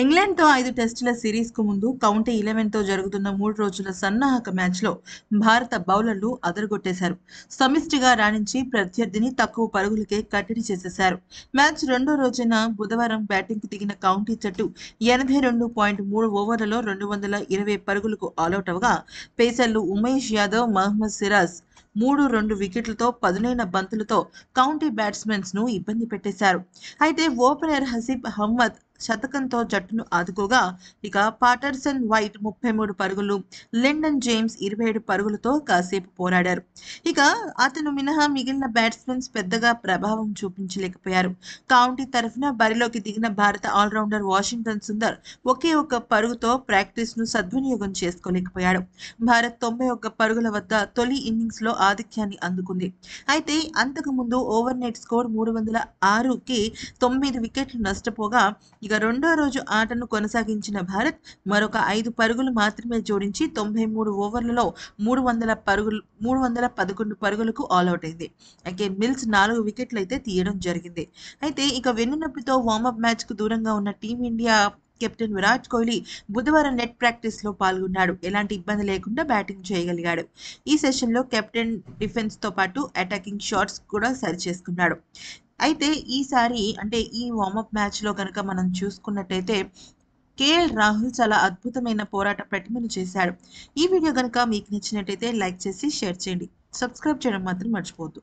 ఇంగ్లాండ్తో ఐదు టెస్టుల సిరీస్కు ముందు కౌంటీ ఇలెవెన్తో జరుగుతున్న మూడు రోజుల సన్నాహక మ్యాచ్లో భారత బౌలర్లు అదరగొట్టేశారు సమిష్టిగా రాణించి ప్రత్యర్థిని తక్కువ పరుగులకే కట్టడి చేసేశారు మ్యాచ్ రెండో రోజున బుధవారం బ్యాటింగ్కు దిగిన కౌంటీ జట్టు ఎనభై రెండు పాయింట్ మూడు ఓవర్లలో రెండు వందల ఇరవై పరుగులకు ఆలౌట్ అవగా పేసర్లు ఉమేష్ యాదవ్ మహమ్మద్ సిరాజ్ మూడు రెండు వికెట్లతో పదునైన బంతులతో కౌంటీ బ్యాట్స్మెన్స్ ను ఇబ్బంది పెట్టేశారు అయితే ఓపెనర్ హసీబ్ అహ్మద్ శతకంతో జట్టును ఆదుకోగా ఇక పాటర్సన్ వైట్ ముప్పై మూడు పరుగులు లిండన్ జేమ్స్ ఇరవై ఏడు పరుగులతో కాసేపు పోరాడారు ఇక అతను మినహా మిగిలిన బ్యాట్స్మెన్స్ పెద్దగా ప్రభావం చూపించలేకపోయారు కౌంటీ తరఫున బరిలోకి దిగిన భారత ఆల్రౌండర్ వాషింగ్టన్ సుందర్ ఒకే ఒక పరుగుతో ప్రాక్టీస్ను సద్వినియోగం చేసుకోలేకపోయాడు భారత్ తొంభై ఒక్క పరుగుల వద్ద తొలి ఇన్నింగ్స్ లో ఆధిక్యాన్ని అందుకుంది అయితే అంతకుముందు ఓవర్ నెట్ స్కోర్ మూడు వందల ఆరుకి తొమ్మిది వికెట్లు నష్టపోగా ఇక ఇక రెండో రోజు ఆటను కొనసాగించిన భారత్ మరొక ఐదు పరుగులు మాత్రమే జోడించి తొంభై మూడు ఓవర్లలో మూడు వందల పరుగులు మూడు వందల పదకొండు పరుగులకు ఆల్అౌట్ అయింది అయితే మిల్స్ నాలుగు వికెట్లు అయితే తీయడం జరిగింది అయితే ఇక వెన్నునొప్పితో వార్మప్ మ్యాచ్కు దూరంగా ఉన్న టీమిండియా కెప్టెన్ విరాట్ కోహ్లీ బుధవారం నెట్ ప్రాక్టీస్ లో పాల్గొన్నాడు ఎలాంటి ఇబ్బంది లేకుండా బ్యాటింగ్ చేయగలిగాడు ఈ సెషన్లో కెప్టెన్ డిఫెన్స్తో పాటు అటాకింగ్ షాట్స్ కూడా సరిచేసుకున్నాడు అయితే ఈసారి అంటే ఈ వార్మప్ మ్యాచ్లో కనుక మనం చూసుకున్నట్టయితే కేఎల్ రాహుల్ చాలా అద్భుతమైన పోరాట ప్రతిమను చేశాడు ఈ వీడియో కనుక మీకు నచ్చినట్టయితే లైక్ చేసి షేర్ చేయండి సబ్స్క్రైబ్ చేయడం మాత్రం మర్చిపోద్దు